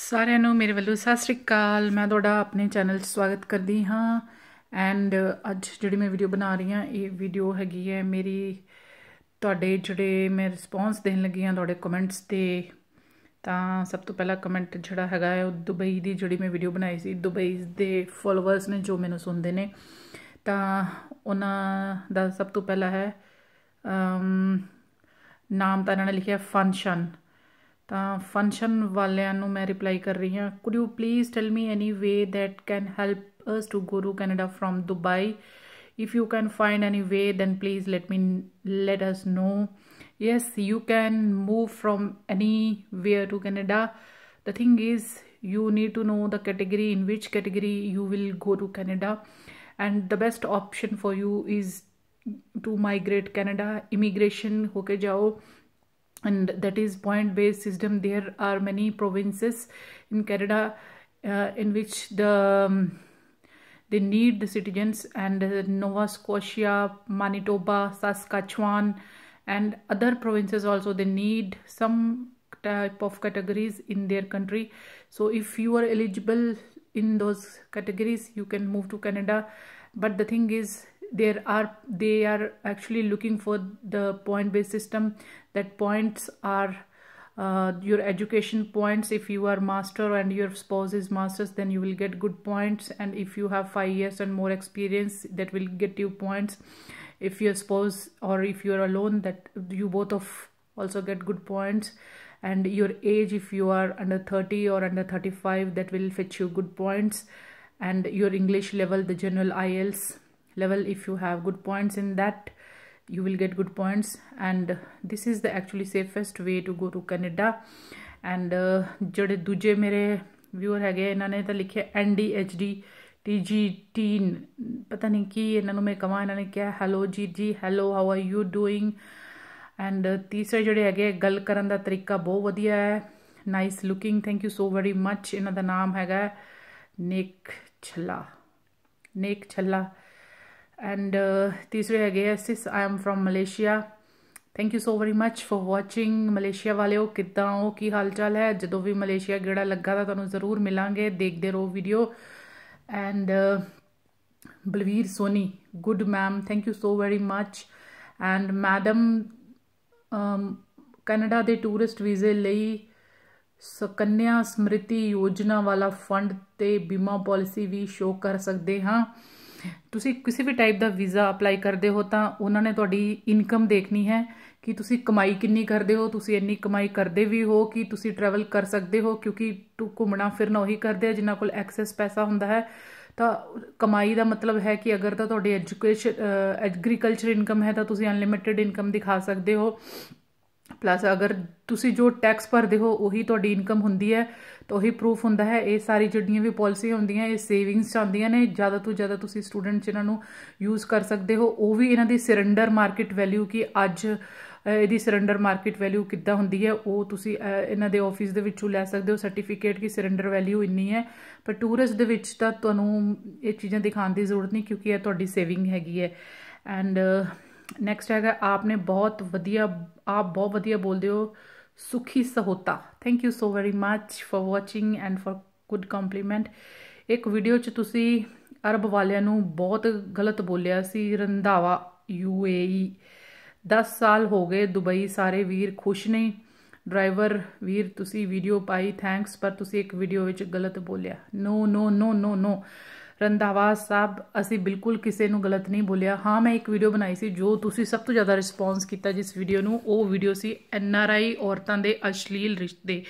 ਸਾਰਿਆਂ ਨੂੰ ਮੇਰੇ ਵੱਲੋਂ ਸਤਿ ਸ੍ਰੀ ਅਕਾਲ ਮੈਂ ਤੁਹਾਡਾ ਆਪਣੇ ਚੈਨਲ 'ਚ ਸਵਾਗਤ ਕਰਦੀ ਹਾਂ ਐਂਡ ਅੱਜ ਜਿਹੜੀ ਮੈਂ ਵੀਡੀਓ ਬਣਾ ਰਹੀ ਹਾਂ ਇਹ ਵੀਡੀਓ ਹੈਗੀ ਹੈ ਮੇਰੀ ਤੁਹਾਡੇ ਜਿਹੜੇ ਮੈਂ ਰਿਸਪੌਂਸ ਦੇਣ ਲੱਗੀ ਹਾਂ ਤੁਹਾਡੇ ਕਮੈਂਟਸ ਤੇ ਤਾਂ ਸਭ ਤੋਂ ਪਹਿਲਾ ਕਮੈਂਟ ਜਿਹੜਾ ਹੈਗਾ ਹੈ ਉਹ ਦੁਬਈ ਦੀ ਜਿਹੜੀ ਮੈਂ ਵੀਡੀਓ ਬਣਾਈ ਸੀ ਦੁਬਈ ਦੇ ਫੋਲੋਅਰਸ ਨੇ ਜੋ ਮੈਨੂੰ ਸੁਣਦੇ ਨੇ ਤਾਂ ਉਹਨਾਂ ਦਾ ਸਭ ਤੋਂ ਪਹਿਲਾ ਹੈ ਨਾਮ ਤਾਂ ਇਹਨਾਂ ਨੇ ਲਿਖਿਆ ਫੰਕਸ਼ਨ ਤਾਂ ਫੰਕਸ਼ਨ ਵਾਲਿਆਂ ਨੂੰ ਮੈਂ ਰਿਪਲਾਈ ਕਰ ਰਹੀ ਹਾਂ could you please tell me any way that can help us to go to Canada from Dubai if you can find any way then please let me let us know yes you can move from anywhere to canada the thing is you need to know the category in which category you will go to canada and the best option for you is to migrate canada immigration hoke jao and that is point based system there are many provinces in canada uh, in which the um, they need the citizens and uh, nova scotia manitoba saskatchewan and other provinces also they need some type of categories in their country so if you are eligible in those categories you can move to canada but the thing is there are they are actually looking for the point based system that points are uh, your education points if you are master and your spouse is masters then you will get good points and if you have five years and more experience that will get you points if your spouse or if you are alone that you both of also get good points and your age if you are under 30 or under 35 that will fetch you good points and your english level the general ielts level if you have good points in that you will get good points and this is the actually safest way to go to canada and ਜਿਹੜੇ ਦੂਜੇ ਮੇਰੇ viewer ਹੈਗੇ ਇਹਨਾਂ ਨੇ ਤਾਂ ਲਿਖਿਆ N D H D T G ਟੀਨ ਪਤਾ ਨਹੀਂ ਕੀ ਇਹਨਾਂ ਨੂੰ ਮੈਂ ਕਹਾਂ ਇਹਨਾਂ ਨੇ ਕਿਹਾ ਹੈਲੋ ਜੀ ਜੀ hello how are you doing and ਤੀਸਰੇ ਜਿਹੜੇ ਹੈਗੇ ਗੱਲ ਕਰਨ ਦਾ ਤਰੀਕਾ ਬਹੁਤ ਵਧੀਆ ਹੈ nice looking thank you so very much ਇਹਨਾਂ ਦਾ ਨਾਮ ਹੈਗਾ ਨੇਕ ਛੱਲਾ ਨੇਕ ਛੱਲਾ ਐਂਡ ਤੀਸਰੇ ਹੈਗੇ hey sis I am from Malaysia thank you so very much for watching Malaysia ਵਾਲਿਓ ਕਿੱਦਾਂ ਹੋ ਕੀ ਹਾਲ ਚਾਲ ਹੈ ਜਦੋਂ ਵੀ ਮਲੇਸ਼ੀਆ ਗੇੜਾ ਲੱਗਾ ਤਾਂ ਤੁਹਾਨੂੰ ਜ਼ਰੂਰ ਮਿਲਾਂਗੇ ਦੇਖਦੇ ਰਹੋ video and Balvir Soni good ma'am thank you so very much and madam Canada ਦੇ ਟੂਰਿਸਟ ਵੀਜ਼ੇ ਲਈ ਸਕੰਨਿਆ ਸਮ੍ਰਿਤੀ ਯੋਜਨਾ ਵਾਲਾ ਫੰਡ ਤੇ ਬੀਮਾ ਪਾਲਿਸੀ ਵੀ ਸ਼ੋ ਕਰ ਸਕਦੇ ਹਾਂ ਤੁਸੀਂ ਕਿਸੇ ਵੀ ਟਾਈਪ ਦਾ ਵੀਜ਼ਾ ਅਪਲਾਈ ਕਰਦੇ ਹੋ ਤਾਂ ਉਹਨਾਂ ਨੇ ਤੁਹਾਡੀ ਇਨਕਮ ਦੇਖਣੀ ਹੈ ਕਿ ਤੁਸੀਂ ਕਮਾਈ ਕਿੰਨੀ ਕਰਦੇ ਹੋ ਤੁਸੀਂ ਇੰਨੀ ਕਮਾਈ ਕਰਦੇ ਵੀ ਹੋ ਕਿ ਤੁਸੀਂ ਟਰੈਵਲ ਕਰ ਸਕਦੇ ਹੋ ਕਿਉਂਕਿ ਘੁੰਮਣਾ ਫਿਰਨਾ ਉਹੀ ਕਰਦੇ ਆ ਜਿਨ੍ਹਾਂ ਕੋਲ ਐਕਸੈਸ ਪੈਸਾ ਹੁੰਦਾ ਹੈ ਤਾਂ ਕਮਾਈ ਦਾ ਮਤਲਬ ਹੈ ਕਿ ਅਗਰ ਤਾਂ ਤੁਹਾਡੀ ਐਜੂਕੇਸ਼ਨ ਐਗਰੀਕਲਚਰ ਇਨਕਮ ਹੈ ਤਾਂ ਤੁਸੀਂ ਅਨਲਿਮਿਟਿਡ ਇਨਕਮ ਦਿਖਾ ਸਕਦੇ ਹੋ ਪਲੱਸ ਅਗਰ ਤੁਸੀਂ ਜੋ ਟੈਕਸ ਭਰਦੇ ਹੋ ਉਹੀ ਤੁਹਾਡੀ ਇਨਕਮ ਹੁੰਦੀ ਹੈ ਤਾਂ ਉਹੀ ਪ੍ਰੂਫ ਹੁੰਦਾ ਹੈ ਇਹ ਸਾਰੀ ਜਿਹੜੀਆਂ ਵੀ ਪਾਲਿਸੀ ਹੁੰਦੀਆਂ ਇਹ ਸੇਵਿੰਗਸ ਚਾਹੁੰਦੀਆਂ ਨੇ ਜ਼ਿਆਦਾ ਤੋਂ ਜ਼ਿਆਦਾ ਤੁਸੀਂ ਸਟੂਡੈਂਟ ਜਿਹਨਾਂ ਨੂੰ ਯੂਜ਼ ਕਰ ਸਕਦੇ ਹੋ ਉਹ ਵੀ ਇਹਨਾਂ ਦੀ ਸਰੈਂਡਰ ਮਾਰਕੀਟ ਵੈਲਿਊ ਕੀ ਅੱਜ ਇਹਦੀ ਸਰੈਂਡਰ ਮਾਰਕੀਟ ਵੈਲਿਊ ਕਿੱਦਾਂ ਹੁੰਦੀ ਹੈ ਉਹ ਤੁਸੀਂ ਇਹਨਾਂ ਦੇ ਆਫਿਸ ਦੇ ਵਿੱਚੋਂ ਲੈ ਸਕਦੇ ਹੋ ਸਰਟੀਫਿਕੇਟ ਕੀ ਸਰੈਂਡਰ ਵੈਲਿਊ ਇੰਨੀ ਹੈ ਪਰ ਟੂਰਿਸਟ ਦੇ ਵਿੱਚ ਤਾਂ ਤੁਹਾਨੂੰ ਇਹ ਚੀਜ਼ਾਂ ਦਿਖਾਉਣ ਦੀ ਜ਼ਰੂਰਤ ਨਹੀਂ ਕਿਉਂਕਿ ਇਹ ਤੁਹਾਡੀ ਸੇਵਿੰਗ ਹੈਗੀ ਹੈ ਐਂਡ ਨੈਕਸਟ ਹੈਗਾ ਆਪਨੇ ਬਹੁਤ ਵਧੀਆ ਆਪ ਬਹੁਤ ਵਧੀਆ ਬੋਲਦੇ ਹੋ Sukhi Sahota thank you so very much for watching and for good compliment ਇੱਕ ਵੀਡੀਓ 'ਚ ਤੁਸੀਂ ਅਰਬ ਵਾਲਿਆਂ ਨੂੰ ਬਹੁਤ ਗਲਤ ਬੋਲਿਆ ਸੀ ਰੰਧਾਵਾ ਯੂਏਈ 10 ਸਾਲ ਹੋ ਗਏ ਦੁਬਈ ਸਾਰੇ ਵੀਰ ਖੁਸ਼ ਨਹੀਂ ਡਰਾਈਵਰ ਵੀਰ ਤੁਸੀਂ ਵੀਡੀਓ ਪਾਈ ਥੈਂਕਸ ਪਰ ਤੁਸੀਂ ਇੱਕ ਵੀਡੀਓ ਵਿੱਚ ਗਲਤ ਬੋਲਿਆ ਨੋ ਨੋ ਨੋ ਨੋ ਨੋ ਰੰਧਾਵਾ ਸਾਹਿਬ ਅਸੀਂ ਬਿਲਕੁਲ ਕਿਸੇ ਨੂੰ ਗਲਤ ਨਹੀਂ ਬੋਲਿਆ ਹਾਂ ਮੈਂ ਇੱਕ ਵੀਡੀਓ ਬਣਾਈ ਸੀ ਜੋ ਤੁਸੀਂ ਸਭ ਤੋਂ ਜ਼ਿਆਦਾ ਰਿਸਪੌਂਸ ਕੀਤਾ ਜਿਸ ਵੀਡੀਓ ਨੂੰ ਉਹ video C N R I ਔਰਤਾਂ ਦੇ ਅਸ਼ਲੀਲ ਰਿਸ਼ਤੇ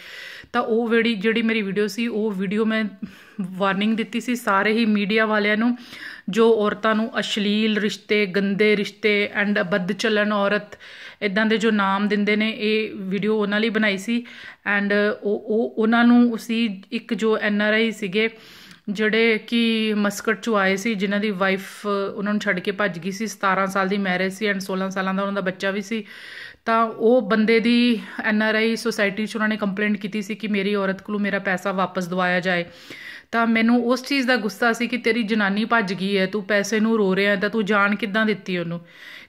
ਤਾਂ ਉਹ ਜਿਹੜੀ ਜਿਹੜੀ ਮੇਰੀ ਵੀਡੀਓ ਸੀ ਉਹ ਵੀਡੀਓ ਮੈਂ ਵਾਰਨਿੰਗ ਦਿੱਤੀ ਸੀ ਸਾਰੇ ਹੀ ਮੀਡੀਆ ਵਾਲਿਆਂ ਨੂੰ ਜੋ ਔਰਤਾਂ ਨੂੰ ਅਸ਼ਲੀਲ ਰਿਸ਼ਤੇ ਗੰਦੇ ਰਿਸ਼ਤੇ ਐਂਡ ਬਦ ਚੱਲਣ ਔਰਤ ਇਦਾਂ ਦੇ ਜੋ ਨਾਮ ਦਿੰਦੇ ਨੇ ਇਹ ਵੀਡੀਓ ਉਹਨਾਂ ਲਈ ਬਣਾਈ ਸੀ ਐਂਡ ਉਹ ਉਹਨਾਂ ਨੂੰ ਉਸੀ ਇੱਕ ਜੋ ਐਨ ਆਰ ਆਈ ਸੀਗੇ ਜਿਹੜੇ ਕਿ ਮਸਕਟ ਚੋਂ ਆਏ ਸੀ ਜਿਨ੍ਹਾਂ ਦੀ ਵਾਈਫ ਉਹਨਾਂ ਨੂੰ ਛੱਡ ਕੇ ਭੱਜ ਗਈ ਸੀ 17 ਸਾਲ ਦੀ ਮੈਰਿਜ ਸੀ ਐਂਡ 16 ਸਾਲਾਂ ਦਾ ਉਹਨਾਂ ਦਾ ਬੱਚਾ ਵੀ ਸੀ ਤਾਂ ਉਹ ਬੰਦੇ ਦੀ ਐਨ ਆਰ ਆਈ ਸੋਸਾਇਟੀ 'ਚ ਉਹਨਾਂ ਨੇ ਕੰਪਲੇਂਟ ਕੀਤੀ ਸੀ ਕਿ ਮੇਰੀ ਔਰਤ ਕੋਲੋਂ ਮੇਰਾ ਪੈਸਾ ਵਾਪਸ ਦਵਾਇਆ ਜਾਏ ਤਾਂ ਮੈਨੂੰ ਉਸ ਚੀਜ਼ ਦਾ ਗੁੱਸਾ ਸੀ ਕਿ ਤੇਰੀ ਜਨਾਨੀ ਭੱਜ ਗਈ ਹੈ ਤੂੰ ਪੈਸੇ ਨੂੰ ਰੋ ਰਿਹਾ ਤਾਂ ਤੂੰ ਜਾਨ ਕਿੱਦਾਂ ਦਿੱਤੀ ਉਹਨੂੰ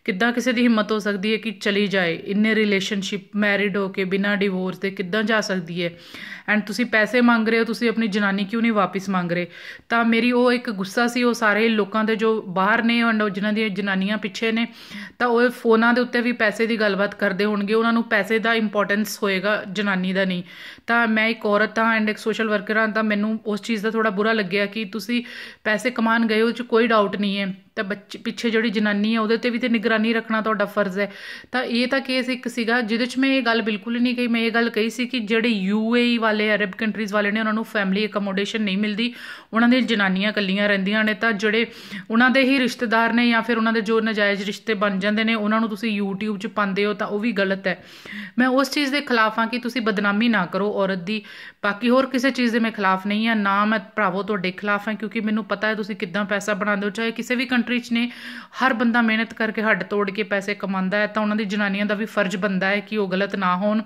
ਕਿੱਦਾਂ ਕਿਸੇ ਦੀ ਹਿੰਮਤ ਹੋ ਸਕਦੀ ਹੈ ਕਿ ਚਲੀ ਜਾਏ ਇੰਨੇ ਰਿਲੇਸ਼ਨਸ਼ਿਪ ਮੈਰਿਡ ਹੋ ਕੇ ਬਿਨਾਂ ਡਿਵੋਰਸ ਦੇ ਕਿੱਦਾਂ ਜਾ ਸਕਦੀ ਹੈ ਐਂਡ ਤੁਸੀਂ ਪੈਸੇ ਮੰਗ ਰਹੇ ਹੋ ਤੁਸੀਂ ਆਪਣੀ ਜਨਾਨੀ ਕਿਉਂ ਨਹੀਂ ਵਾਪਸ ਮੰਗ ਰਹੇ ਤਾਂ ਮੇਰੀ ਉਹ ਇੱਕ ਗੁੱਸਾ ਸੀ ਉਹ ਸਾਰੇ ਲੋਕਾਂ ਦੇ ਜੋ ਬਾਹਰ ਨੇ ਐਂਡ ਜਿਨ੍ਹਾਂ ਦੀਆਂ ਜਨਾਨੀਆਂ ਪਿੱਛੇ ਨੇ ਤਾਂ ਉਹ ਫੋਨਾਂ ਦੇ ਉੱਤੇ ਵੀ ਪੈਸੇ ਦੀ ਗੱਲਬਾਤ ਕਰਦੇ ਹੋਣਗੇ ਉਹਨਾਂ ਨੂੰ ਪੈਸੇ ਦਾ ਇੰਪੋਰਟੈਂਸ ਹੋਏਗਾ ਜਨਾਨੀ ਦਾ ਨਹੀਂ ਤਾਂ ਮੈਂ ਇੱਕ ਔਰਤ ਹਾਂ ਐਂਡ ਇੱਕ ਸੋਸ਼ਲ ਵਰਕਰ ਹਾਂ ਤਾਂ ਮੈਨੂੰ ਉਸ ਚੀਜ਼ ਦਾ ਥੋੜਾ ਬੁਰਾ ਲੱਗਿਆ ਕਿ ਤੁਸੀਂ ਪੈਸੇ ਕਮਾਣ ਗਏ ਹੋ ਚ ਕੋਈ ਡਾਊਟ ਨਹੀਂ ਹੈ ਤਾਂ ਬੱਚੇ ਪਿੱਛੇ ਜਿਹੜੀ ਜਨਾਨੀ ਹੈ ਉਹਦੇ ਤੇ ਵੀ ਤੇ ਨਿਗਰਾਨੀ ਰੱਖਣਾ ਤੁਹਾਡਾ ਫਰਜ਼ ਹੈ ਤਾਂ ਇਹ ਤਾਂ ਕੇਸ ਇੱਕ ਸੀਗਾ ਜਿਹਦੇ 'ਚ ਮੈਂ ਇਹ ਗੱਲ ਬਿਲਕੁਲ ਹੀ ਨਹੀਂ ਕਹੀ ਮੈਂ ਇਹ ਗੱਲ ਕਹੀ ਸੀ ਕਿ ਜਿਹੜੇ ਯੂਏਈ e ਵਾਲੇ ਅਰਬ ਕੰਟਰੀਜ਼ ਵਾਲੇ ਨੇ ਉਹਨਾਂ ਨੂੰ ਫੈਮਿਲੀ ਅਕਮੋਡੇਸ਼ਨ ਨਹੀਂ ਮਿਲਦੀ ਉਹਨਾਂ ਦੇ ਜਨਾਨੀਆਂ ਇਕੱਲੀਆਂ ਰਹਿੰਦੀਆਂ ਨੇ ਤਾਂ ਜਿਹੜੇ ਉਹਨਾਂ ਦੇ ਹੀ ਰਿਸ਼ਤੇਦਾਰ ਨੇ ਜਾਂ ਫਿਰ ਉਹਨਾਂ ਦੇ ਜੋ ਨਜਾਇਜ਼ ਰਿਸ਼ਤੇ ਬਣ ਜਾਂਦੇ ਨੇ ਉਹਨਾਂ ਨੂੰ ਤੁਸੀਂ YouTube 'ਚ ਪਾਉਂਦੇ ਹੋ ਤਾਂ ਉਹ ਵੀ ਗਲਤ ਹੈ ਮੈਂ ਉਸ ਚੀਜ਼ ਦੇ ਖਿਲਾਫ ਹਾਂ ਕਿ ਤੁਸੀਂ ਬਦਨਾਮੀ ਨਾ ਕਰੋ ਔਰਤ ਦੀ ਬਾਕੀ ਹੋਰ ਕਿਸੇ ਚੀਜ਼ ਦੇ ਮੈਂ ਖਿਲਾਫ ਨਹੀਂ ਹਾਂ ਨਾ ਮੈਂ ਭਰਾਵੋ ਤੁਹਾਡੇ ਖਿਲਾਫ ਹਾਂ ਕਿਉਂਕਿ ਮੈਨੂੰ ਪਤਾ ਹੈ ਤੁਸੀਂ ਕਿਦਾਂ ਪੈਸਾ ਬਣਾਉਂਦੇ ਹੋ ਚਾਹੇ ਕਿਸੇ ਵੀ ਕੰਟਰੀ ਕੰਟਰੀ 'ਚ ਨੇ ਹਰ ਬੰਦਾ ਮਿਹਨਤ ਕਰਕੇ ਹੱਡ ਤੋੜ ਕੇ ਪੈਸੇ ਕਮਾਉਂਦਾ ਹੈ ਤਾਂ ਉਹਨਾਂ ਦੀ ਜਨਾਨੀਆਂ ਦਾ ਵੀ ਫਰਜ਼ ਬਣਦਾ ਹੈ ਕਿ ਉਹ ਗਲਤ ਨਾ ਹੋਣ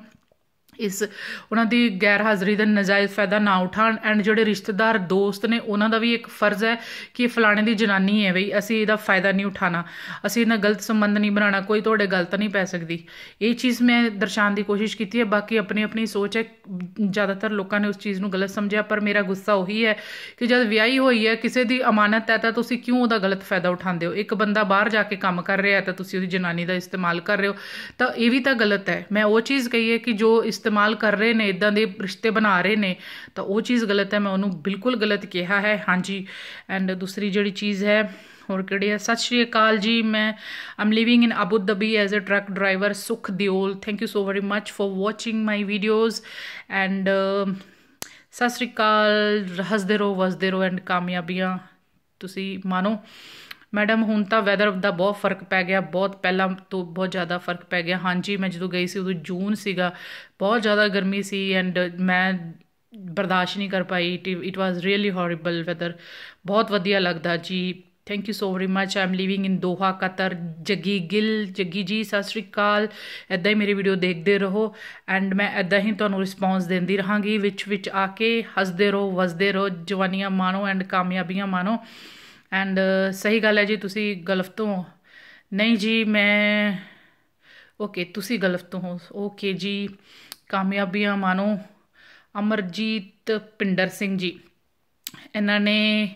ਇਸ ਉਹਨਾਂ ਦੀ ਗੈਰ ਹਾਜ਼ਰੀ ਦਾ ਨਜਾਇਜ਼ ਫਾਇਦਾ ਨਾ ਉਠਾਣ ਐਂਡ ਜਿਹੜੇ ਰਿਸ਼ਤੇਦਾਰ ਦੋਸਤ ਨੇ ਉਹਨਾਂ ਦਾ ਵੀ ਇੱਕ ਫਰਜ਼ ਹੈ ਕਿ ਫਲਾਣੇ ਦੀ ਜਨਾਨੀ ਹੈ ਬਈ ਅਸੀਂ ਇਹਦਾ ਫਾਇਦਾ ਨਹੀਂ ਉਠਾਣਾ ਅਸੀਂ ਇਹਨਾਂ ਗਲਤ ਸੰਬੰਧ ਨਹੀਂ ਬਣਾਣਾ ਕੋਈ ਤੁਹਾਡੇ ਗਲਤ ਨਹੀਂ ਪੈ ਸਕਦੀ ਇਹ ਚੀਜ਼ ਮੈਂ ਦਰਸਾਉਣ ਦੀ ਕੋਸ਼ਿਸ਼ ਕੀਤੀ ਹੈ ਬਾਕੀ ਆਪਣੀ ਆਪਣੀ ਸੋਚ ਹੈ ਜ਼ਿਆਦਾਤਰ ਲੋਕਾਂ ਨੇ ਉਸ ਚੀਜ਼ ਨੂੰ ਗਲਤ ਸਮਝਿਆ ਪਰ ਮੇਰਾ ਗੁੱਸਾ ਉਹੀ ਹੈ ਕਿ ਜਦ ਵਿਆਹੀ ਹੋਈ ਹੈ ਕਿਸੇ ਦੀ ਅਮਾਨਤ ਹੈ ਤਾਂ ਤੁਸੀਂ ਕਿਉਂ ਉਹਦਾ ਗਲਤ ਫਾਇਦਾ ਉਠਾਉਂਦੇ ਹੋ ਇੱਕ ਬੰਦਾ ਬਾਹਰ ਜਾ ਕੇ ਕੰਮ ਕਰ ਰਿਹਾ ਹੈ ਤਾਂ ਤੁਸੀਂ ਉਹਦੀ ਜਨਾਨੀ ਦਾ ਇਸਤੇਮਾਲ ਕਰ ਰਹੇ ਹੋ ਤਾਂ ਇਹ ਵੀ ਤਾਂ ਗਲਤ ਹੈ ਮੈਂ ਉਹ ਚੀਜ਼ ਕਹੀ ਹੈ ਕਿ ਜੋ ਇਸ ਇਸਤੇਮਾਲ ਕਰ ਰਹੇ ਨੇ ਇਦਾਂ ਦੇ ਰਿਸ਼ਤੇ ਬਣਾ ਰਹੇ ਨੇ ਤਾਂ ਉਹ ਚੀਜ਼ ਗਲਤ ਹੈ ਮੈਂ ਉਹਨੂੰ ਬਿਲਕੁਲ ਗਲਤ ਕਿਹਾ ਹੈ ਹਾਂਜੀ ਐਂਡ ਦੂਸਰੀ ਜਿਹੜੀ ਚੀਜ਼ ਹੈ ਹੋਰ ਕਿਹੜੀ ਹੈ ਸਤਿ ਸ਼੍ਰੀ ਅਕਾਲ ਜੀ ਮੈਂ I'm living in Abu Dhabi as a truck driver Sukh Deol thank you so very much for watching my videos and ਸਤਿ ਸ਼੍ਰੀ ਅਕਾਲ ਰਹਸਦੇ ਰਹੋ ਵਸਦੇ ਰਹੋ ਐਂਡ ਕਾਮਯਾਬੀਆਂ ਤੁਸੀਂ ਮਾਨੋ ਮੈਡਮ ਹੁਣ ਤਾਂ ਵੈਦਰ ਦਾ ਬਹੁਤ ਫਰਕ ਪੈ ਗਿਆ ਬਹੁਤ ਪਹਿਲਾਂ ਤੋਂ ਬਹੁਤ ਜ਼ਿਆਦਾ ਫਰਕ ਪੈ ਗਿਆ ਹਾਂਜੀ ਮੈਂ ਜਦੋਂ ਗਈ ਸੀ ਉਦੋਂ ਜੂਨ ਸੀਗਾ ਬਹੁਤ ਜ਼ਿਆਦਾ ਗਰਮੀ ਸੀ ਐਂਡ ਮੈਂ ਬਰਦਾਸ਼ਤ ਨਹੀਂ ਕਰ ਪਾਈ it was really horrible weather ਬਹੁਤ ਵਧੀਆ ਲੱਗਦਾ ਜੀ thank you so very much I'm living in Doha Qatar Jaggi Gill Jaggi ਜੀ ਸਤਿ ਸ਼੍ਰੀ ਅਕਾਲ ਐਦਾਂ ਹੀ ਮੇਰੀ ਵੀਡੀਓ ਦੇਖਦੇ ਰਹੋ ਐਂਡ ਮੈਂ ਐਦਾਂ ਹੀ ਤੁਹਾਨੂੰ ਰਿਸਪੌਂਸ ਦਿੰਦੀ ਰਹਾਂਗੀ ਵਿੱਚ ਵਿੱਚ ਆ ਕੇ ਹੱਸਦੇ ਰਹੋ ਵਸਦੇ ਰਹੋ ਜਵਾਨੀਆਂ ਮਾਣੋ ਐਂਡ ਕਾਮਯਾਬੀਆਂ ਮਾਣੋ ਐਂਡ uh, ਸਹੀ ਗੱਲ ਹੈ ਜੀ ਤੁਸੀਂ ਗਲਫ ਤੋਂ ਨਹੀਂ ਜੀ ਮੈਂ ਓਕੇ ਤੁਸੀਂ ਗਲਫ ਤੋਂ ਹੋ ਓਕੇ ਜੀ ਕਾਮਯਾਬੀਆਂ ਮਾਨੋ ਅਮਰਜੀਤ ਪਿੰਡਰ ਸਿੰਘ ਜੀ ਇਹਨਾਂ ਨੇ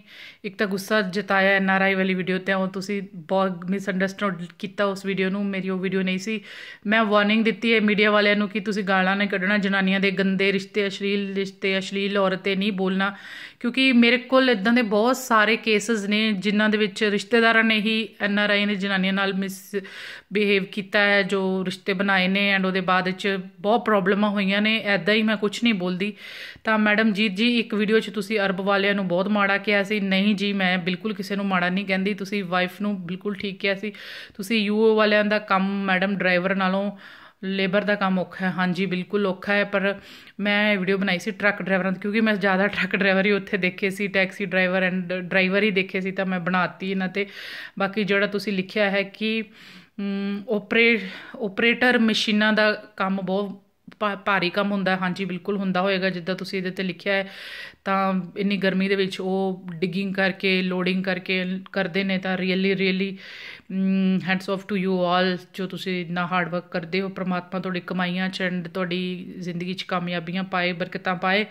ਇੱਕ ਤਾਂ ਗੁੱਸਾ ਜਤਾਇਆ ਐਨ ਆਰ ਆਈ ਵਾਲੀ ਵੀਡੀਓ ਤੇ ਉਹ ਤੁਸੀਂ ਬਹੁਤ ਮਿਸਅੰਡਰਸਟੈਂਡ ਕੀਤਾ ਉਸ ਵੀਡੀਓ ਨੂੰ ਮੇਰੀ ਉਹ ਵੀਡੀਓ ਨਹੀਂ ਸੀ ਮੈਂ ਵਾਰਨਿੰਗ ਦਿੱਤੀ ਹੈ ਮੀਡੀਆ ਵਾਲਿਆਂ ਨੂੰ ਕਿ ਤੁਸੀਂ ਗਾਲਾਂ ਨਾ ਕੱਢਣਾ ਜਨਾਨੀਆਂ ਦੇ ਗੰਦੇ ਰਿਸ਼ਤੇ ਅਸ਼ਲੀਲ ਰਿਸ਼ਤੇ ਅਸ਼ਲੀਲ ਔਰਤੇ ਨਹੀਂ ਬੋਲਣਾ ਕਿਉਂਕਿ ਮੇਰੇ ਕੋਲ ਇਦਾਂ ਦੇ ਬਹੁਤ ਸਾਰੇ ਕੇਸਸ ਨੇ ਜਿਨ੍ਹਾਂ ਦੇ ਵਿੱਚ ਰਿਸ਼ਤੇਦਾਰਾਂ ਨੇ ਹੀ ਐਨ ਆਰ ਆਈ ਨੇ ਜਨਾਨੀਆਂ ਨਾਲ ਮਿਸ ਬਿਹੇਵ ਕੀਤਾ ਹੈ ਜੋ ਰਿਸ਼ਤੇ ਬਣਾਏ ਨੇ ਐਂਡ ਉਹਦੇ ਬਾਅਦ ਵਿੱਚ ਬਹੁਤ ਪ੍ਰੋਬਲਮਾਂ ਹੋਈਆਂ ਨੇ ਐਦਾਂ ਹੀ ਮੈਂ ਕੁਝ ਨਹੀਂ ਬੋਲਦੀ ਤਾਂ ਮੈਡਮ ਜੀਤ ਜੀ ਇੱਕ ਵੀਡੀਓ 'ਚ ਤੁਸੀਂ ਅਰਬ ਵਾਲਿਆਂ ਨੂੰ ਨੂੰ ਬਹੁਤ ਮਾੜਾ ਕਿਹਾ ਸੀ ਨਹੀਂ ਜੀ ਮੈਂ ਬਿਲਕੁਲ ਕਿਸੇ ਨੂੰ ਮਾੜਾ ਨਹੀਂ ਕਹਿੰਦੀ ਤੁਸੀਂ ਵਾਈਫ ਨੂੰ ਬਿਲਕੁਲ ਠੀਕ ਕਿਹਾ ਸੀ ਤੁਸੀਂ ਯੂਓ ਵਾਲਿਆਂ ਦਾ ਕੰਮ ਮੈਡਮ ਡਰਾਈਵਰ ਨਾਲੋਂ ਲੇਬਰ ਦਾ ਕੰਮ ਔਖਾ ਹੈ ਹਾਂਜੀ ਬਿਲਕੁਲ ਔਖਾ ਹੈ ਪਰ ਮੈਂ ਵੀਡੀਓ ਬਣਾਈ ਸੀ ਟਰੱਕ ਡਰਾਈਵਰਾਂ ਦੀ ਕਿਉਂਕਿ ਮੈਂ ਜ਼ਿਆਦਾ ਟਰੱਕ ਡਰਾਈਵਰ ਹੀ ਉੱਥੇ ਦੇਖੇ ਸੀ ਟੈਕਸੀ ਡਰਾਈਵਰ ਐਂਡ ਡਰਾਈਵਰ ਹੀ ਦੇਖੇ ਸੀ ਤਾਂ ਮੈਂ ਬਣਾਤੀ ਇਹਨਾਂ ਤੇ ਬਾਕੀ ਜਿਹੜਾ ਤੁਸੀਂ ਲਿਖਿਆ ਹੈ ਕਿ ਓਪਰੇਟ ਓਪਰੇਟਰ ਮਸ਼ੀਨਾਂ ਦਾ ਕੰਮ ਬਹੁਤ ਭਾਰੀ ਕੰਮ ਹੁੰਦਾ ਹਾਂਜੀ ਬਿਲਕੁਲ ਹੁੰਦਾ ਹੋਏਗਾ ਜਿੱਦਾਂ ਤੁਸੀਂ ਇਹਦੇ 'ਤੇ ਲਿਖਿਆ ਹੈ ਤਾਂ ਇੰਨੀ ਗਰਮੀ ਦੇ ਵਿੱਚ ਉਹ ਡਿਗਿੰਗ ਕਰਕੇ ਲੋਡਿੰਗ ਕਰਕੇ ਕਰਦੇ ਨੇ ਤਾਂ really really hands off to you all ਜੋ ਤੁਸੀਂ ਇੰਨਾ ਹਾਰਡ ਵਰਕ ਕਰਦੇ ਹੋ ਪ੍ਰਮਾਤਮਾ ਤੁਹਾਡੀ ਕਮਾਈਆਂ ਚੰਡ ਤੁਹਾਡੀ ਜ਼ਿੰਦਗੀ 'ਚ ਕਾਮਯਾਬੀਆਂ ਪਾਏ ਬਰਕਤਾਂ ਪਾਏ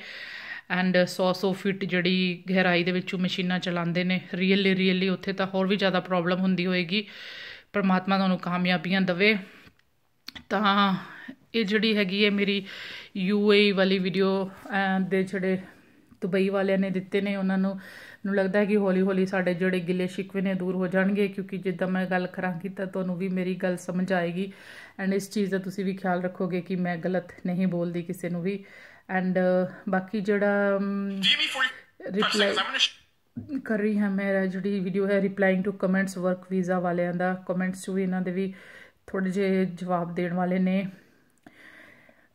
ਐਂਡ 100 100 ਫਿਟ ਜਿਹੜੀ ਗਹਿਰਾਈ ਦੇ ਵਿੱਚੋਂ ਮਸ਼ੀਨਾਂ ਚਲਾਉਂਦੇ ਨੇ ਰੀਅਲੀ ਰੀਅਲੀ ਉੱਥੇ ਤਾਂ ਹੋਰ ਵੀ ਜ਼ਿਆਦਾ ਪ੍ਰੋਬਲਮ ਹੁੰਦੀ ਹੋਏਗੀ ਪ੍ਰਮਾਤਮਾ ਤੁਹਾਨੂੰ ਕਾਮਯਾਬੀਆਂ ਦਵੇ ਤਾਂ ਇਹ ਜਿਹੜੀ ਹੈਗੀ ਹੈ ਮੇਰੀ ਯੂਏਈ ਵਾਲੀ ਵੀਡੀਓ ਦੇ ਜਿਹੜੇ ਦੁਬਈ ਵਾਲਿਆਂ ਨੇ ਦਿੱਤੇ ਨੇ ਉਹਨਾਂ ਨੂੰ ਨੂੰ ਲੱਗਦਾ ਹੈ ਕਿ ਹੌਲੀ ਹੌਲੀ ਸਾਡੇ ਜਿਹੜੇ ਗਿੱਲੇ ਸ਼ਿਕਵੇ ਨੇ ਦੂਰ ਹੋ ਜਾਣਗੇ ਕਿਉਂਕਿ ਜਿੱਦਾਂ ਮੈਂ ਗੱਲ ਕਰਾਂਗੀ ਤਾਂ ਤੁਹਾਨੂੰ ਵੀ ਮੇਰੀ ਗੱਲ ਸਮਝ ਆਏਗੀ ਐਂਡ ਇਸ ਚੀਜ਼ ਦਾ ਤੁਸੀਂ ਵੀ ਖਿਆਲ ਰੱਖੋਗੇ ਕਿ ਮੈਂ ਗਲਤ ਨਹੀਂ ਬੋਲਦੀ ਕਿਸੇ ਨੂੰ ਵੀ ਐਂਡ ਬਾਕੀ ਜਿਹੜਾ ਰਿਪਲਾਈ ਕਰ ਰਹੀ ਹਾਂ ਮੇਰਾ ਜਿਹੜੀ ਵੀਡੀਓ ਹੈ replying to comments work visa ਵਾਲਿਆਂ ਦਾ ਕਮੈਂਟਸ ਵੀ ਇਹਨਾਂ ਦੇ ਵੀ ਥੋੜੇ ਜਿਹੇ ਜਵਾਬ ਦੇਣ ਵਾਲੇ ਨੇ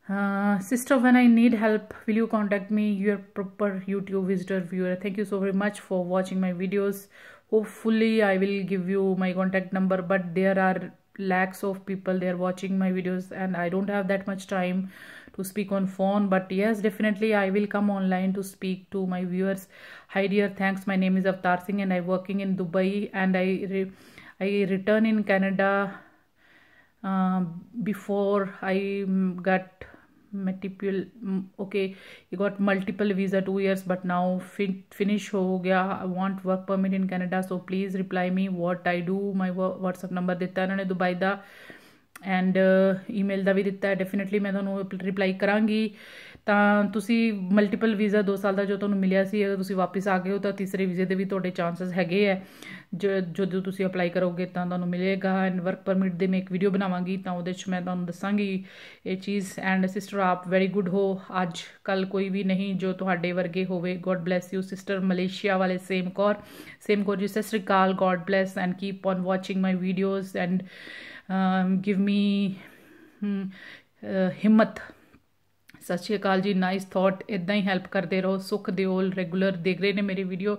Uh, sister, when I need help, will you contact me? Your proper YouTube visitor viewer. Thank you so very much for watching my videos. Hopefully, I will give you my contact number, but there are lakhs of people there watching my videos and i don't have that much time to speak on phone but yes definitely i will come online to speak to my viewers hi dear thanks my name is avtar singh and i working in dubai and i re i return in canada uh, before i mm, got multiple okay you got multiple visa two years but now finish हो गया I want work permit in Canada so please reply me what I do my WhatsApp number ਦਿੱਤਾ ਇਹਨਾਂ ਨੇ Dubai ਦਾ and email ਦਾ ਵੀ ਦਿੱਤਾ definitely ਮੈਂ ਤੁਹਾਨੂੰ ਰਿਪਲਾਈ ਕਰਾਂਗੀ ਤਾਂ ਤੁਸੀਂ ਮਲਟੀਪਲ ਵੀਜ਼ਾ 2 ਸਾਲ ਦਾ ਜੋ ਤੁਹਾਨੂੰ ਮਿਲਿਆ ਸੀ ਅਗਰ ਤੁਸੀਂ ਵਾਪਸ ਆ ਗਏ ਹੋ ਤਾਂ ਤੀਸਰੇ ਵੀਜ਼ੇ ਦੇ ਵੀ ਤੁਹਾਡੇ ਚਾਂਸਸ ਹੈਗੇ ਆ ਜਦੋਂ ਤੁਸੀਂ ਅਪਲਾਈ ਕਰੋਗੇ ਤਾਂ ਤੁਹਾਨੂੰ ਮਿਲੇਗਾ ਐਂਡ ਵਰਕ ਪਰਮਿਟ ਦੇ ਮੈਂ ਇੱਕ ਵੀਡੀਓ ਬਣਾਵਾਂਗੀ ਤਾਂ ਉਹਦੇ 'ਚ ਮੈਂ ਤੁਹਾਨੂੰ ਦੱਸਾਂਗੀ ਇਹ ਚੀਜ਼ ਐਂਡ ਸਿਸਟਰ ਆਪ ਵੈਰੀ ਗੁੱਡ ਹੋ ਅੱਜ ਕੱਲ ਕੋਈ ਵੀ ਨਹੀਂ ਜੋ ਤੁਹਾਡੇ ਵਰਗੇ ਹੋਵੇ God bless you sister Malaysia ਵਾਲੇ ਸੇਮ ਕੋਰ ਸੇਮ ਕੋਰ ਜੀ sister call God bless and keep on watching my videos and give me ਹਿੰਮਤ ਸਤਿ ਸ਼੍ਰੀ ਅਕਾਲ ਜੀ ਨਾਈਸ ਥਾਟ ਇਦਾਂ ਹੀ ਹੈਲਪ ਕਰਦੇ ਰਹੋ ਸੁਖ ਦਿਓਲ ਰੈਗੂਲਰ ਦੇਖ ਰਹੇ ਨੇ ਮੇਰੀ ਵੀਡੀਓ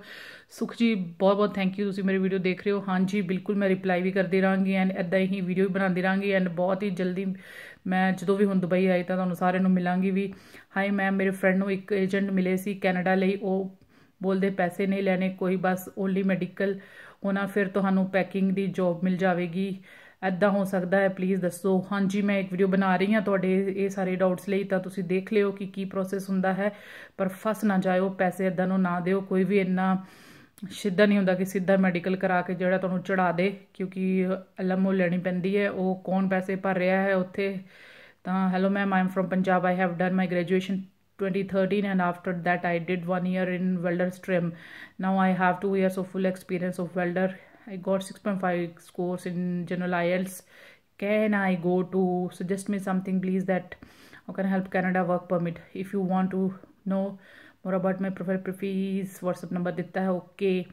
ਸੁਖ ਜੀ ਬਹੁਤ ਬਹੁਤ ਥੈਂਕ ਯੂ ਤੁਸੀਂ ਮੇਰੀ ਵੀਡੀਓ ਦੇਖ ਰਹੇ ਹੋ ਹਾਂਜੀ ਬਿਲਕੁਲ ਮੈਂ ਰਿਪਲਾਈ ਵੀ ਕਰਦੀ ਰਾਂਗੀ ਐਂਡ ਇਦਾਂ ਹੀ ਵੀਡੀਓ ਵੀ ਬਣਾਉਂਦੀ ਰਾਂਗੀ ਐਂਡ ਬਹੁਤ ਹੀ ਜਲਦੀ ਮੈਂ ਜਦੋਂ ਵੀ ਹੁਣ ਦੁਬਈ ਆਈ ਤਾਂ ਤੁਹਾਨੂੰ ਸਾਰਿਆਂ ਨੂੰ ਮਿਲਾਂਗੀ ਵੀ ਹਾਈ ਮੈਮ ਮੇਰੇ ਫਰੈਂਡ ਨੂੰ ਇੱਕ ਏਜੰਟ ਮਿਲੇ ਸੀ ਕੈਨੇਡਾ ਲਈ ਉਹ ਬੋਲਦੇ ਪੈਸੇ ਨਹੀਂ ਲੈਣੇ ਕੋਈ ਬਸ ਓਨਲੀ ਮੈਡੀਕਲ ਉਹਨਾਂ ਫਿਰ ਤੁਹਾਨੂੰ ਪੈਕਿੰਗ ਦੀ ਜੌਬ ਮਿਲ ਜਾਵੇਗੀ ਐਦਾਂ ਹੋ ਸਕਦਾ ਹੈ ਪਲੀਜ਼ ਦੱਸੋ ਹਾਂਜੀ ਮੈਂ ਇੱਕ ਵੀਡੀਓ ਬਣਾ ਰਹੀ ਹਾਂ ਤੁਹਾਡੇ ਇਹ ਸਾਰੇ ਡਾਊਟਸ ਲਈ ਤਾਂ ਤੁਸੀਂ ਦੇਖ ਲਿਓ ਕਿ ਕੀ ਪ੍ਰੋਸੈਸ ਹੁੰਦਾ ਹੈ ਪਰ ਫਸ ਨਾ ਜਾਇਓ ਪੈਸੇ ਇਦਾਂ ਨੂੰ ਨਾ ਦਿਓ ਕੋਈ ਵੀ ਇੰਨਾ ਸਿੱਧਾ ਨਹੀਂ ਹੁੰਦਾ ਕਿ ਸਿੱਧਾ ਮੈਡੀਕਲ ਕਰਾ ਕੇ ਜਿਹੜਾ ਤੁਹਾਨੂੰ ਚੜਾ ਦੇ ਕਿਉਂਕਿ ਐਲਐਮਓ ਲੈਣੀ ਪੈਂਦੀ ਹੈ ਉਹ ਕੌਣ ਪੈਸੇ ਭਰ ਰਿਹਾ ਹੈ ਉੱਥੇ ਤਾਂ hello ma'am I'm from Punjab I have done my graduation 2013 and after that i did one year in welder stream now i have two years of full experience of welder I got 6.5 scores in general IELTS. Can I go to suggest me something, please? That how can I help Canada work permit? If you want to know more about my profile, please WhatsApp number. Ditta hai, okay.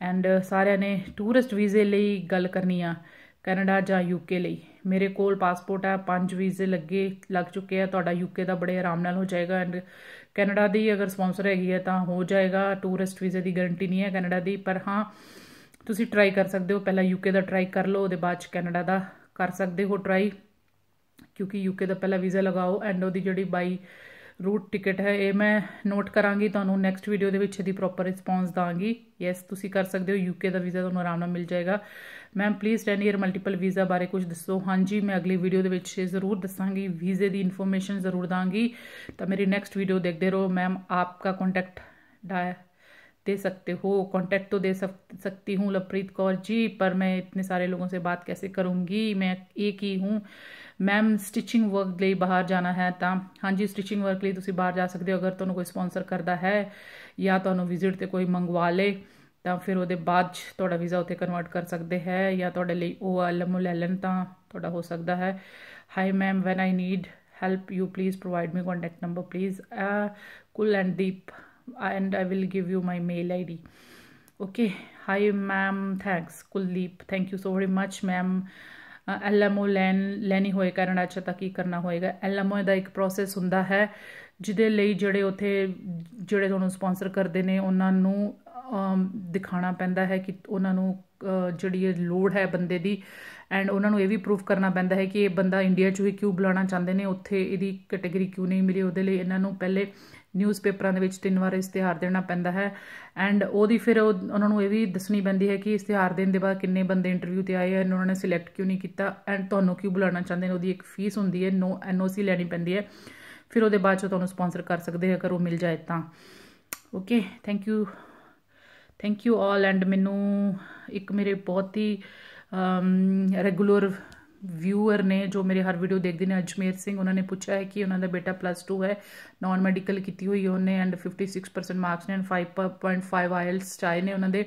And Sarya uh, ne tourist visa lei gal karniya Canada ja UK lei. Mere kol passport hai, panch visa lagge lag chuke hai. Toda UK da bade aram nal ho jayega. And Canada di agar sponsor hai hai, ta ho jayega. Tourist visa di guarantee nahi hai Canada di. Par haan, ਤੁਸੀਂ try ਕਰ ਸਕਦੇ ਹੋ ਪਹਿਲਾਂ UK ਦਾ try ਕਰ ਲਓ ਉਹਦੇ ਬਾਅਦ ਚ ਕੈਨੇਡਾ ਦਾ ਕਰ ਸਕਦੇ ਹੋ ਟਰਾਈ ਕਿਉਂਕਿ ਯੂਕੇ ਦਾ ਪਹਿਲਾਂ ਵੀਜ਼ਾ ਲਗਾਓ ਐਂਡ ਉਹਦੀ ਜਿਹੜੀ ਬਾਈ ਰੂਟ ਟਿਕਟ ਹੈ ਇਹ ਮੈਂ ਨੋਟ ਕਰਾਂਗੀ ਤੁਹਾਨੂੰ ਨੈਕਸਟ ਵੀਡੀਓ ਦੇ ਵਿੱਚ ਇਹਦੀ ਪ੍ਰੋਪਰ ਰਿਸਪੌਂਸ ਦਾਂਗੀ ਯੈਸ ਤੁਸੀਂ ਕਰ ਸਕਦੇ ਹੋ ਯੂਕੇ ਦਾ ਵੀਜ਼ਾ ਤੁਹਾਨੂੰ ਆਰਾਮ ਨਾਲ ਮਿਲ ਜਾਏਗਾ ma'am please 10 year multiple visa ਬਾਰੇ ਕੁਝ ਦੱਸੋ ਹਾਂਜੀ ਮੈਂ ਅਗਲੀ ਵੀਡੀਓ ਦੇ ਵਿੱਚ ਜ਼ਰੂਰ ਦੱਸਾਂਗੀ ਵੀਜ਼ੇ ਦੀ ਇਨਫੋਰਮੇਸ਼ਨ ਜ਼ਰੂਰ ਦਾਂਗੀ ਤਾਂ ਮੇਰੀ ਨੈਕਸਟ ਵੀਡੀਓ ਦੇਖਦੇ ਰਹੋ ਮੈਮ ਆਪਕਾ ਕੰਟੈਕਟ ਡਾਇਆ ਦੇ ਸਕਤੇ ਹੋ ਕੰਟੈਕਟ तो ਦੇ सक सकती हूँ लवप्रीत कौर जी पर मैं इतने सारे लोगों से बात कैसे करूँगी ਮੈਂ ਇੱਕ ਹੀ ਹੂੰ ਮੈਮ ਸਟਿਚਿੰਗ ਵਰਕ ਲਈ ਬਾਹਰ ਜਾਣਾ ਹੈ ਤਾਂ ਹਾਂਜੀ ਸਟਿਚਿੰਗ ਵਰਕ ਲਈ ਤੁਸੀਂ ਬਾਹਰ ਜਾ ਸਕਦੇ ਹੋ ਅਗਰ ਤੁਹਾਨੂੰ ਕੋਈ ਸਪான்ਸਰ ਕਰਦਾ ਹੈ ਜਾਂ ਤੁਹਾਨੂੰ ਵਿਜ਼ਿਟ ਤੇ ਕੋਈ ਮੰਗਵਾ ਲੇ ਤਾਂ ਫਿਰ ਉਹਦੇ ਬਾਅਦ ਤੁਹਾਡਾ ਵੀਜ਼ਾ ਉੱਥੇ ਕਨਵਰਟ ਕਰ ਸਕਦੇ ਹੈ ਜਾਂ ਤੁਹਾਡੇ ਲਈ ਉਹ ਐਲਮੁਲੈਲਨ ਤਾਂ ਤੁਹਾਡਾ ਹੋ ਸਕਦਾ ਹੈ hi ma'am when I need help you please provide me contact number please Kul and Deep and I will give you my mail ID. Okay. Hi, ma'am. Thanks. Kuldeep. Thank you so very much, ma'am. LMO ਲੈਣ ਲੈਣੀ ਹੋਏਗਾ ਅਰੁਣਾਚਲ ਤੱਕ ਕੀ ਕਰਨਾ ਹੋਏਗਾ ਐਲਐਮਓ ਦਾ ਇੱਕ process ਹੁੰਦਾ ਹੈ ਜਿਹਦੇ ਲਈ ਜਿਹੜੇ ਉਥੇ ਜਿਹੜੇ ਤੁਹਾਨੂੰ ਸਪான்ਸਰ ਕਰਦੇ ਨੇ ਉਹਨਾਂ ਨੂੰ ਦਿਖਾਣਾ ਪੈਂਦਾ ਹੈ ਕਿ ਉਹਨਾਂ ਨੂੰ ਜਿਹੜੀ ਇਹ ਲੋੜ ਹੈ ਬੰਦੇ ਦੀ ਐਂਡ ਉਹਨਾਂ ਨੂੰ ਇਹ ਵੀ ਪ੍ਰੂਫ ਕਰਨਾ ਪੈਂਦਾ ਹੈ ਕਿ ਇਹ ਬੰਦਾ ਇੰਡੀਆ 'ਚ ਹੀ ਕਿਉਂ ਬੁਲਾਉਣਾ ਚਾਹੁੰਦੇ ਨੇ ਉੱਥੇ ਇਹਦੀ ਕੈਟਾਗਰੀ ਕਿਉਂ ਨਹੀਂ ਮਿਲੀ ਉਹਦੇ ਲਈ ਇਹਨਾਂ ਨੂੰ ਪਹਿਲੇ ਨਿਊਜ਼ਪੇਪਰਾਂ ਦੇ ਵਿੱਚ ਤਿੰਨ ਵਾਰ ਇਸ਼ਤਿਹਾਰ ਦੇਣਾ ਪੈਂਦਾ ਹੈ ਐਂਡ ਉਹਦੀ ਫਿਰ ਉਹਨਾਂ ਨੂੰ ਇਹ ਵੀ ਦੱਸਣੀ ਪੈਂਦੀ ਹੈ ਕਿ ਇਸ਼ਤਿਹਾਰ ਦੇਣ ਦੇ ਬਾਅਦ ਕਿੰਨੇ ਬੰਦੇ ਇੰਟਰਵਿਊ ਤੇ ਆਏ ਐਂਡ ਉਹਨਾਂ ਨੇ ਸਿਲੈਕਟ ਕਿਉਂ ਨਹੀਂ ਕੀਤਾ ਐਂਡ ਤੁਹਾਨੂੰ ਕਿਉਂ ਬੁਲਾਉਣਾ ਚਾਹੁੰਦੇ ਨੇ ਉਹਦੀ ਇੱਕ ਫੀਸ ਹੁੰਦੀ ਹੈ ਨੋ ਐਨਓਸੀ ਲੈਣੀ ਪੈਂਦੀ ਹੈ ਫਿਰ ਉਹਦੇ ਬਾਅਦ ਚੋਂ ਤੁਹਾਨੂੰ ਸਪਾਂਸਰ ਕਰ ਸਕਦੇ ਹੈ ਅਗਰ ਉਹ ਮਿਲ ਜਾਏ ਤਾਂ okay thank you thank you all and ਮੈਨੂੰ ਇੱਕ ਮੇਰੇ ਬਹੁਤ ਹੀ ਰੈਗੂਲਰ ਵਿਊਅਰ ਨੇ ਜੋ ਮੇਰੇ ਹਰ ਵੀਡੀਓ ਦੇਖਦੇ ਨੇ ਅਜਮੇਰ ਸਿੰਘ ਉਹਨਾਂ ਨੇ ਪੁੱਛਿਆ ਹੈ ਕਿ ਉਹਨਾਂ ਦਾ ਬੇਟਾ ਪਲੱਸ 2 ਹੈ ਨਾਨ ਮੈਡੀਕਲ ਕੀਤੀ ਹੋਈ ਉਹਨੇ ਐਂਡ 56% ਮਾਰਕਸ ਨੇ ਐਂਡ 5.5 ਆਇਲਸ ਚਾਹੇ ਨੇ ਉਹਨਾਂ ਦੇ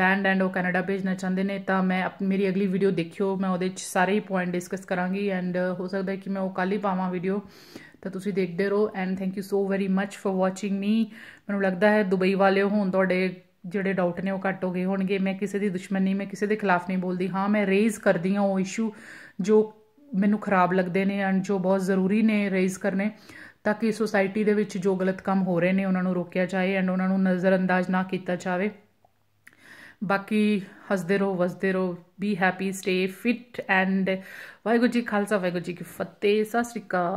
ਬੈਂਡ ਐਂਡ ਉਹ ਕੈਨੇਡਾ ਭੇਜਣਾ ਚਾਹੁੰਦੇ ਨੇ ਤਾਂ ਮੈਂ ਮੇਰੀ ਅਗਲੀ ਵੀਡੀਓ ਦੇਖਿਓ ਮੈਂ ਉਹਦੇ ਵਿੱਚ ਸਾਰੇ ਹੀ ਪੁਆਇੰਟ ਡਿਸਕਸ ਕਰਾਂਗੀ ਐਂਡ ਹੋ ਸਕਦਾ ਹੈ ਕਿ ਮੈਂ ਉਹ ਕੱਲ ਹੀ ਪਾਵਾਂ ਵੀਡੀਓ ਤਾਂ ਤੁਸੀਂ ਦੇਖਦੇ ਰਹੋ and thank you so very much for watching me ਮੈਨੂੰ ਲੱਗਦਾ ਹੈ ਦੁਬਈ ਵਾਲਿਓ ਹੁਣ ਤੁਹਾਡੇ ਜਿਹੜੇ ਡਾਊਟ ਨੇ ਉਹ ਘੱਟ ਹੋ ਗਏ ਹੋਣਗੇ ਮੈਂ ਕਿਸੇ ਦੀ ਦੁਸ਼ਮਣ ਨਹੀਂ ਮੈਂ ਕਿਸੇ ਦੇ ਖਿਲਾਫ ਨਹੀਂ ਬੋਲਦੀ ਹਾਂ ਮੈਂ ਰੇਜ਼ ਕਰਦੀ ਹਾਂ ਉਹ ਇਸ਼ੂ ਜੋ ਮੈਨੂੰ ਖਰਾਬ ਲੱਗਦੇ ਨੇ ਐਂਡ ਜੋ ਬਹੁਤ ਜ਼ਰੂਰੀ ਨੇ ਰੇਜ਼ ਕਰਨੇ ਤਾਂ ਕਿ ਸੋਸਾਇਟੀ ਦੇ ਵਿੱਚ ਜੋ ਗਲਤ ਕੰਮ ਹੋ ਰਹੇ ਨੇ ਉਹਨਾਂ ਨੂੰ ਰੋਕਿਆ ਜਾਏ ਐਂਡ ਉਹਨਾਂ ਨੂੰ ਨਜ਼ਰਅੰਦਾਜ਼ ਨਾ ਕੀਤਾ ਜਾਵੇ ਬਾਕੀ ਹੱਸਦੇ ਰਹੋ ਵਸਦੇ ਰਹੋ be happy stay fit and Waheguru ji Khalsa Waheguru ਜੀ ਕੀ ਫਤਿਹ ਸਤਿ ਸ੍ਰੀ ਅਕਾਲ